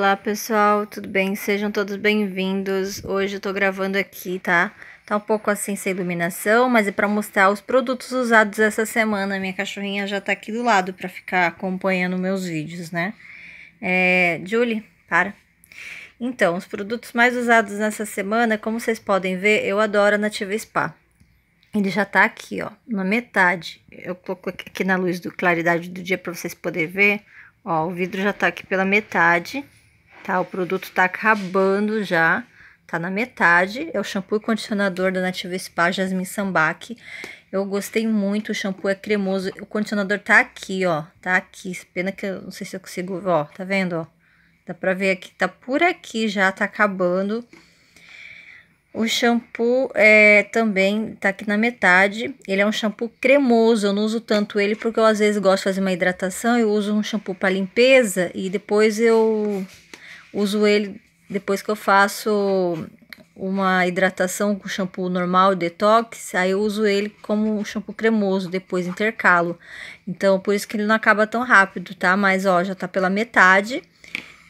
Olá pessoal, tudo bem? Sejam todos bem-vindos. Hoje eu tô gravando aqui, tá? Tá um pouco assim sem iluminação, mas é para mostrar os produtos usados essa semana. Minha cachorrinha já tá aqui do lado para ficar acompanhando meus vídeos, né? É, Julie, para. Então, os produtos mais usados nessa semana, como vocês podem ver, eu adoro a Nativa Spa. Ele já tá aqui, ó, na metade. Eu coloco aqui na luz do claridade do dia para vocês poderem ver. Ó, o vidro já tá aqui pela metade tá? O produto tá acabando já, tá na metade. É o shampoo e condicionador da Nativa Spa jasmine Sambaque. Eu gostei muito, o shampoo é cremoso. O condicionador tá aqui, ó, tá aqui. Pena que eu não sei se eu consigo, ó, tá vendo, ó? Dá pra ver aqui, tá por aqui já, tá acabando. O shampoo é, também tá aqui na metade. Ele é um shampoo cremoso, eu não uso tanto ele porque eu às vezes gosto de fazer uma hidratação. Eu uso um shampoo para limpeza e depois eu Uso ele depois que eu faço uma hidratação com shampoo normal detox, aí eu uso ele como um shampoo cremoso, depois intercalo. Então, por isso que ele não acaba tão rápido, tá? Mas, ó, já tá pela metade.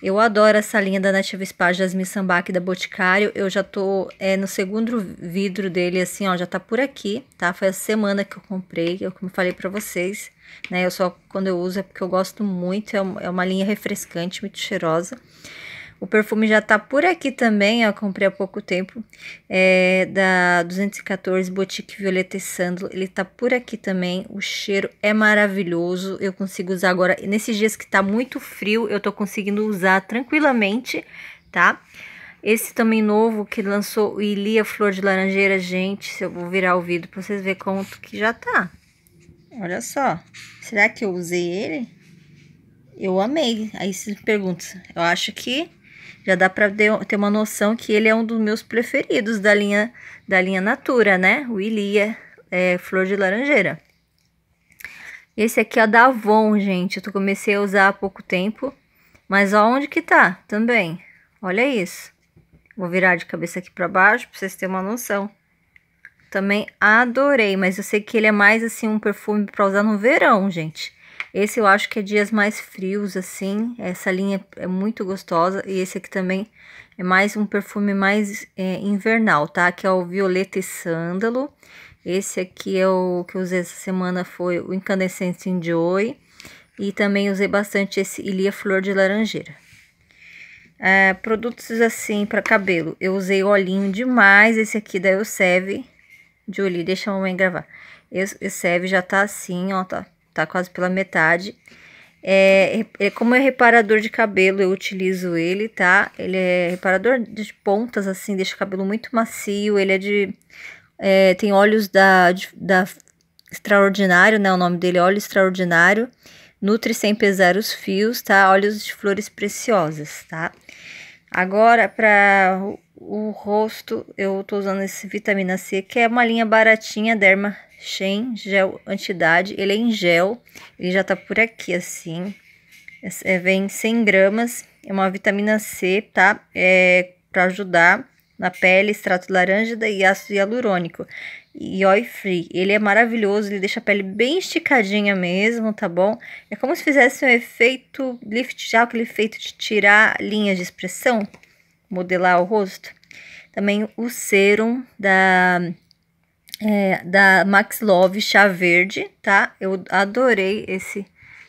Eu adoro essa linha da Nativa Spa Jasmine Sambac da Boticário. Eu já tô é, no segundo vidro dele, assim, ó, já tá por aqui, tá? Foi a semana que eu comprei, eu como falei pra vocês, né? Eu só, quando eu uso, é porque eu gosto muito, é, é uma linha refrescante, muito cheirosa. O perfume já tá por aqui também, eu comprei há pouco tempo, é da 214 Boutique Violeta e Sandro. ele tá por aqui também, o cheiro é maravilhoso, eu consigo usar agora, nesses dias que tá muito frio, eu tô conseguindo usar tranquilamente, tá? Esse também novo que lançou o Ilia Flor de Laranjeira, gente, se eu vou virar o vidro pra vocês verem quanto que já tá. Olha só, será que eu usei ele? Eu amei. Aí se pergunta, eu acho que já dá para ter uma noção que ele é um dos meus preferidos da linha da linha Natura, né? O Ilia é, Flor de Laranjeira. Esse aqui é da Avon, gente. Eu comecei a usar há pouco tempo, mas aonde onde que tá também. Olha isso. Vou virar de cabeça aqui para baixo para vocês terem uma noção. Também adorei, mas eu sei que ele é mais assim um perfume para usar no verão, gente. Esse eu acho que é dias mais frios, assim. Essa linha é muito gostosa. E esse aqui também é mais um perfume mais é, invernal, tá? Que é o Violeta e Sândalo. Esse aqui é o que eu usei essa semana, foi o Incandescente Enjoy. E também usei bastante esse Ilia Flor de Laranjeira. É, produtos assim para cabelo, eu usei olhinho demais, esse aqui da Elseve. Julie, deixa a mamãe gravar. Elseve já tá assim, ó, tá tá quase pela metade. É, é, como é reparador de cabelo, eu utilizo ele, tá? Ele é reparador de pontas, assim, deixa o cabelo muito macio. Ele é de. É, tem óleos da, da Extraordinário, né? O nome dele é óleo extraordinário. Nutre sem pesar os fios, tá? Óleos de flores preciosas, tá? Agora, para o, o rosto, eu tô usando esse vitamina C, que é uma linha baratinha, derma Shen, gel, antidade, ele é em gel, ele já tá por aqui assim, é, vem 100 gramas, é uma vitamina C, tá? É para ajudar na pele, extrato laranja e ácido hialurônico. E oil free, ele é maravilhoso, ele deixa a pele bem esticadinha mesmo, tá bom? É como se fizesse um efeito lift, já aquele efeito de tirar linhas de expressão, modelar o rosto. Também o serum da é, da Max Love Chá Verde, tá? Eu adorei esse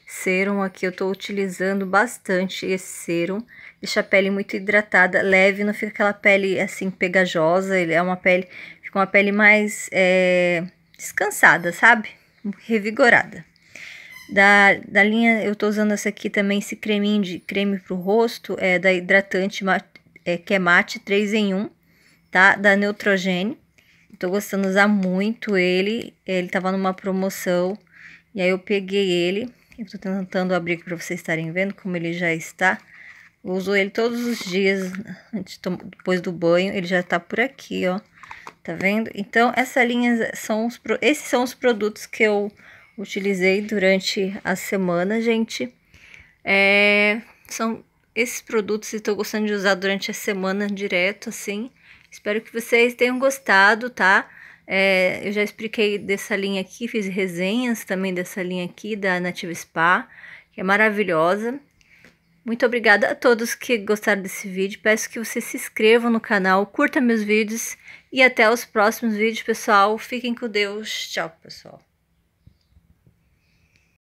serum aqui, eu tô utilizando bastante esse serum. Deixa a pele muito hidratada, leve, não fica aquela pele assim pegajosa, ele é uma pele, fica uma pele mais é, descansada, sabe? Revigorada. Da, da linha, eu tô usando essa aqui também, esse creminho de creme pro rosto, é da hidratante, é, que é mate 3 em 1, tá? Da Neutrogene. Tô gostando de usar muito ele. Ele tava numa promoção. E aí eu peguei ele. Eu tô tentando abrir aqui pra vocês estarem vendo como ele já está. Eu uso ele todos os dias, antes, depois do banho. Ele já tá por aqui, ó. Tá vendo? Então, essa linha são os, esses são os produtos que eu utilizei durante a semana, gente. É, são esses produtos que estou gostando de usar durante a semana direto, assim. Espero que vocês tenham gostado, tá? É, eu já expliquei dessa linha aqui, fiz resenhas também dessa linha aqui da Nativa Spa, que é maravilhosa. Muito obrigada a todos que gostaram desse vídeo. Peço que vocês se inscrevam no canal, curtam meus vídeos e até os próximos vídeos, pessoal. Fiquem com Deus. Tchau, pessoal.